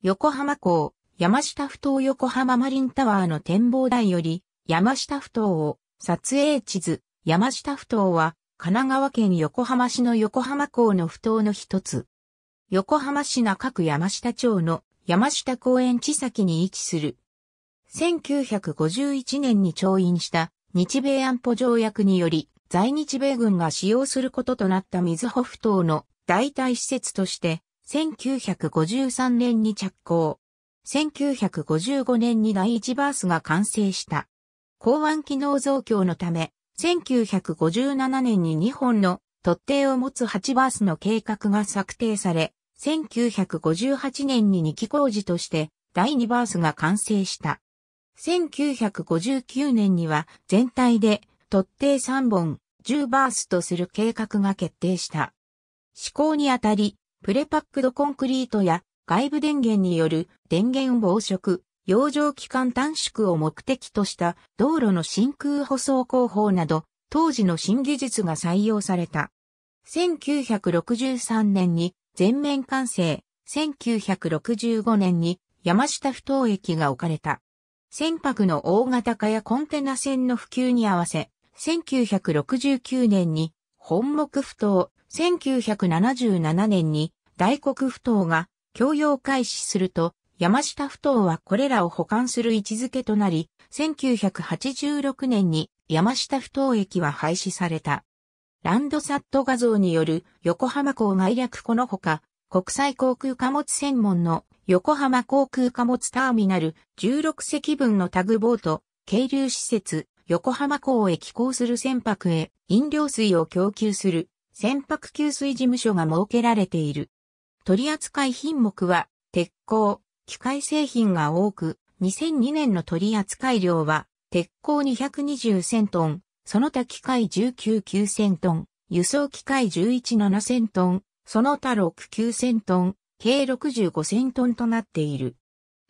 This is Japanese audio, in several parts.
横浜港、山下ふ頭横浜マリンタワーの展望台より、山下ふ頭を、撮影地図、山下ふ頭は、神奈川県横浜市の横浜港のふ頭の一つ。横浜市中区山下町の山下公園地先に位置する。1951年に調印した日米安保条約により在日米軍が使用することとなった水穂ふ頭の代替施設として1953年に着工。1955年に第1バースが完成した。港湾機能増強のため、1957年に2本の突堤を持つ8バースの計画が策定され、1958年に2期工事として第2バースが完成した。1959年には全体で突堤3本10バースとする計画が決定した。施行にあたり、プレパックドコンクリートや外部電源による電源防食、養生期間短縮を目的とした道路の真空舗装工法など、当時の新技術が採用された。1963年に全面完成、1965年に山下不等駅が置かれた。船舶の大型化やコンテナ船の普及に合わせ、1969年に本木不等、1977年に大黒不頭が供用開始すると、山下不頭はこれらを保管する位置づけとなり、1986年に山下不頭駅は廃止された。ランドサット画像による横浜港外略このほか、国際航空貨物専門の横浜航空貨物ターミナル16隻分のタグボート、渓流施設、横浜港へ寄港する船舶へ飲料水を供給する船舶給水事務所が設けられている。取扱品目は、鉄鋼、機械製品が多く、2002年の取扱量は、鉄鋼220,000トン、その他機械19,900トン、輸送機械11,700トン、その他6,900トン、計65,000トンとなっている。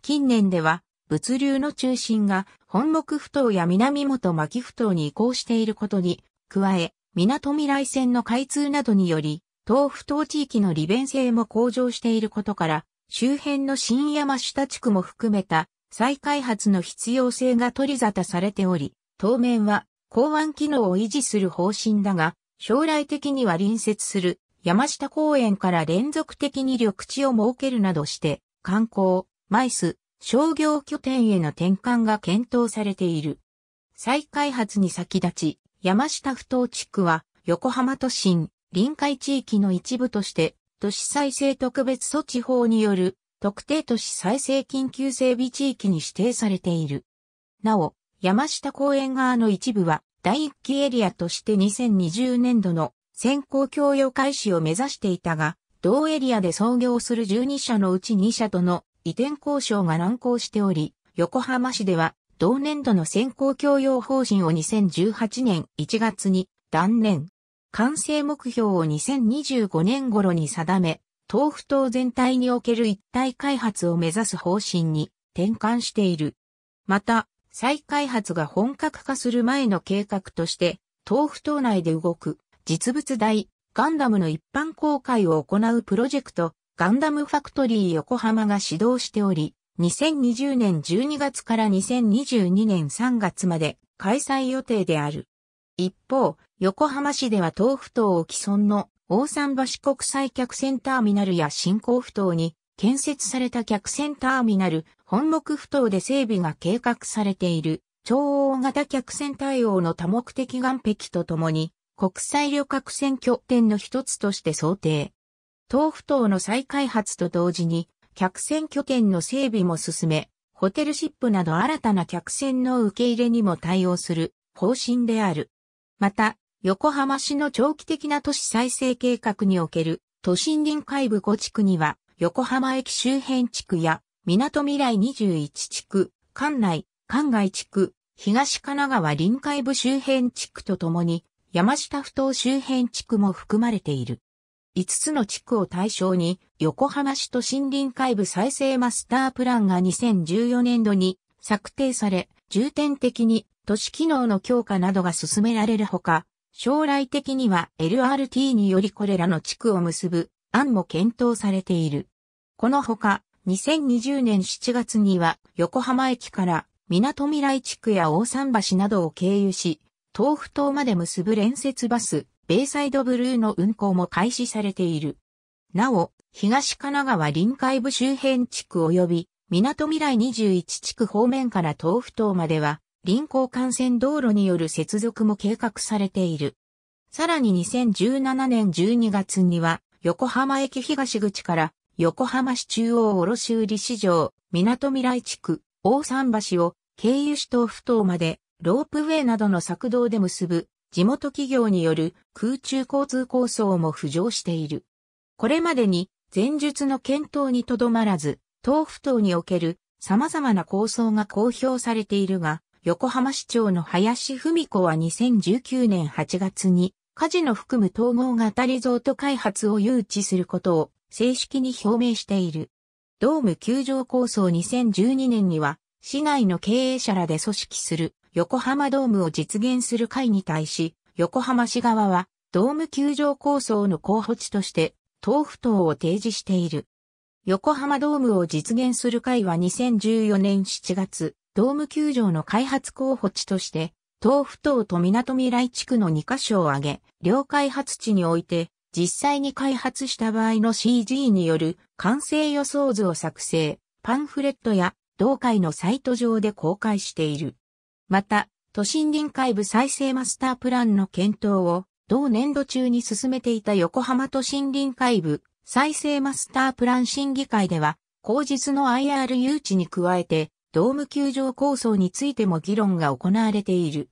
近年では、物流の中心が本木埠頭や南本巻不頭に移行していることに、加え、港未来線の開通などにより、東府等地域の利便性も向上していることから、周辺の新山下地区も含めた再開発の必要性が取り沙汰されており、当面は港湾機能を維持する方針だが、将来的には隣接する山下公園から連続的に緑地を設けるなどして、観光、マイス、商業拠点への転換が検討されている。再開発に先立ち、山下不当地区は、横浜都心、臨海地域の一部として、都市再生特別措置法による、特定都市再生緊急整備地域に指定されている。なお、山下公園側の一部は、第一期エリアとして2020年度の先行供与開始を目指していたが、同エリアで創業する12社のうち2社との移転交渉が難航しており、横浜市では同年度の先行教養方針を2018年1月に断念。完成目標を2025年頃に定め、豆腐島全体における一体開発を目指す方針に転換している。また、再開発が本格化する前の計画として、豆腐島内で動く実物大ガンダムの一般公開を行うプロジェクトガンダムファクトリー横浜が指導しており、2020年12月から2022年3月まで開催予定である。一方、横浜市では東府を既存の大桟橋国際客船ターミナルや新興府島に建設された客船ターミナル、本木府島で整備が計画されている超大型客船対応の多目的岸壁とともに国際旅客船拠点の一つとして想定。東府島の再開発と同時に客船拠点の整備も進め、ホテルシップなど新たな客船の受け入れにも対応する方針である。また、横浜市の長期的な都市再生計画における都心臨海部5地区には、横浜駅周辺地区や、港未来21地区、関内、関外地区、東神奈川臨海部周辺地区とともに、山下不頭周辺地区も含まれている。5つの地区を対象に、横浜市と森林海部再生マスタープランが2014年度に策定され、重点的に都市機能の強化などが進められるほか、将来的には LRT によりこれらの地区を結ぶ案も検討されている。このほか、2020年7月には横浜駅から港未来地区や大桟橋などを経由し、豆腐島まで結ぶ連接バスベイサイドブルーの運行も開始されている。なお、東神奈川臨海部周辺地区及び、港未来21地区方面から東府島までは、臨港幹線道路による接続も計画されている。さらに2017年12月には、横浜駅東口から、横浜市中央卸売市場、港未来地区、大桟橋を、経由し東府島まで、ロープウェイなどの作動で結ぶ地元企業による空中交通構想も浮上している。これまでに前述の検討にとどまらず、東府島における様々な構想が公表されているが、横浜市長の林文子は2019年8月に、カジノ含む統合型リゾート開発を誘致することを正式に表明している。ドーム球場構想2012年には、市内の経営者らで組織する横浜ドームを実現する会に対し、横浜市側は、ドーム球場構想の候補地として、豆腐等を提示している。横浜ドームを実現する会は2014年7月、ドーム球場の開発候補地として、豆腐等と港未来地区の2カ所を挙げ、両開発地において、実際に開発した場合の CG による完成予想図を作成、パンフレットや同会のサイト上で公開している。また、都心臨海部再生マスタープランの検討を同年度中に進めていた横浜都心臨海部再生マスタープラン審議会では、後日の IR 誘致に加えて、ドーム球場構想についても議論が行われている。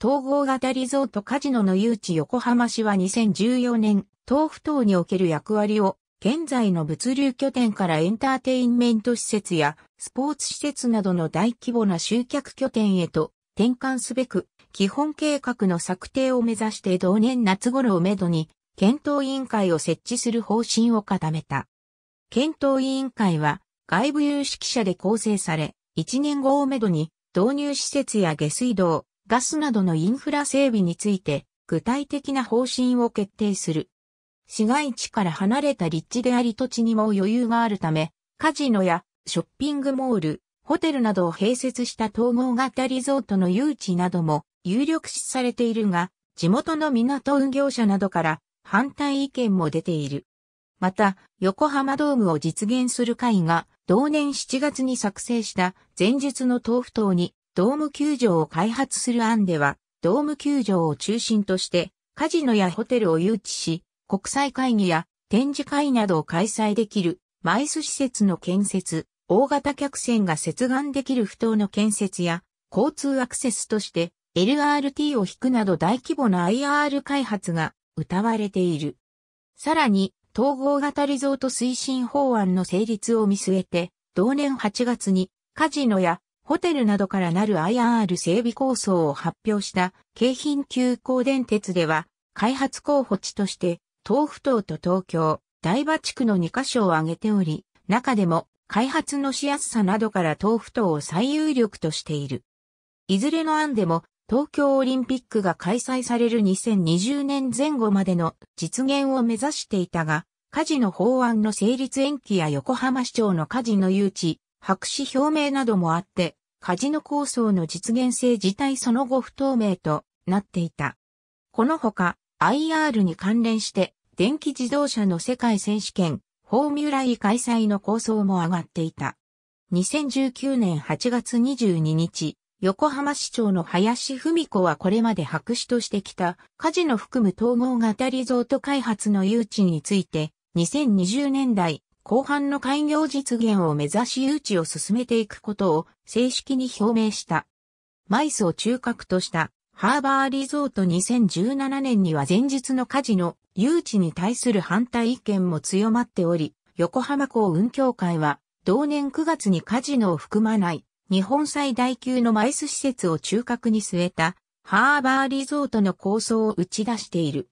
統合型リゾートカジノの誘致横浜市は2014年、東府等における役割を現在の物流拠点からエンターテインメント施設やスポーツ施設などの大規模な集客拠点へと転換すべく、基本計画の策定を目指して同年夏頃をめどに、検討委員会を設置する方針を固めた。検討委員会は外部有識者で構成され、1年後をめどに導入施設や下水道、ガスなどのインフラ整備について具体的な方針を決定する。市街地から離れた立地であり土地にも余裕があるため、カジノやショッピングモール、ホテルなどを併設した統合型リゾートの誘致なども有力視されているが、地元の港運業者などから反対意見も出ている。また、横浜ドームを実現する会が、同年7月に作成した前述の豆腐島にドーム球場を開発する案では、ドーム球場を中心として、カジノやホテルを誘致し、国際会議や展示会などを開催できる、マイス施設の建設、大型客船が接岸できる不当の建設や、交通アクセスとして LRT を引くなど大規模な IR 開発が謳われている。さらに、統合型リゾート推進法案の成立を見据えて、同年8月にカジノやホテルなどからなる IR 整備構想を発表した京浜急行電鉄では開発候補地として東府島と東京、台場地区の2カ所を挙げており、中でも開発のしやすさなどから東府島を最有力としている。いずれの案でも、東京オリンピックが開催される2020年前後までの実現を目指していたが、火事の法案の成立延期や横浜市長の火事の誘致、白紙表明などもあって、カジノ構想の実現性自体その後不透明となっていた。このほか、IR に関連して電気自動車の世界選手権、フォーミュラ E 開催の構想も上がっていた。2019年8月22日、横浜市長の林文子はこれまで白紙としてきた、カジノ含む統合型リゾート開発の誘致について、2020年代後半の開業実現を目指し誘致を進めていくことを正式に表明した。マイスを中核としたハーバーリゾート2017年には前日の火事の誘致に対する反対意見も強まっており、横浜港運協会は同年9月にカジノを含まない日本最大級のマイス施設を中核に据えたハーバーリゾートの構想を打ち出している。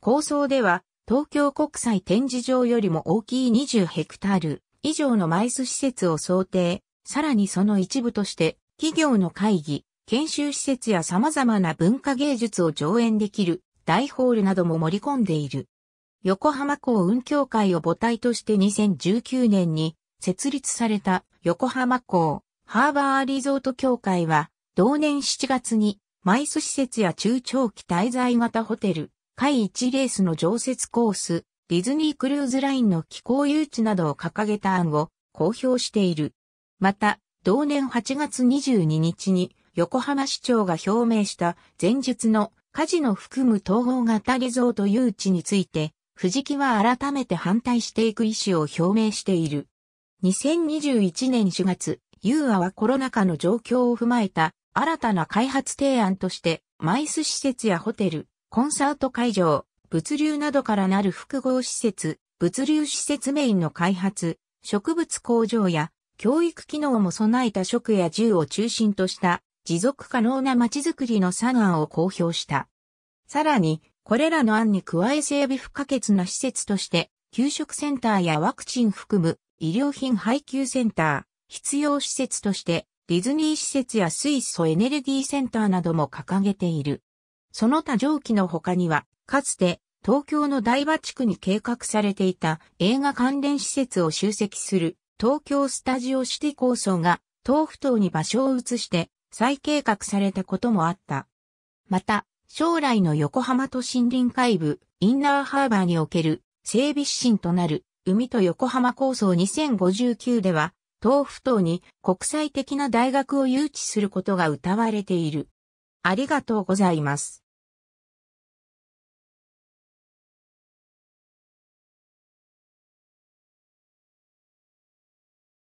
構想では東京国際展示場よりも大きい20ヘクタール以上のマイス施設を想定、さらにその一部として企業の会議、研修施設や様々な文化芸術を上演できる大ホールなども盛り込んでいる。横浜港運協会を母体として2019年に設立された横浜港ハーバーリゾート協会は同年7月にマイス施設や中長期滞在型ホテル、会一レースの常設コース、ディズニークルーズラインの気候誘致などを掲げた案を公表している。また、同年8月22日に横浜市長が表明した前述のカジノ含む統合型リゾート誘致について、藤木は改めて反対していく意思を表明している。2021年4月、ユーアはコロナ禍の状況を踏まえた新たな開発提案として、マイス施設やホテル、コンサート会場、物流などからなる複合施設、物流施設メインの開発、植物工場や教育機能も備えた食や銃を中心とした持続可能な街づくりの3案を公表した。さらに、これらの案に加え整備不可欠な施設として、給食センターやワクチン含む医療品配給センター、必要施設として、ディズニー施設や水素エネルギーセンターなども掲げている。その他上記の他には、かつて東京の台場地区に計画されていた映画関連施設を集積する東京スタジオシティ構想が東府東に場所を移して再計画されたこともあった。また、将来の横浜と森林海部、インナーハーバーにおける整備指針となる海と横浜構想2059では、東府等に国際的な大学を誘致することが謳われている。ありがとうございます。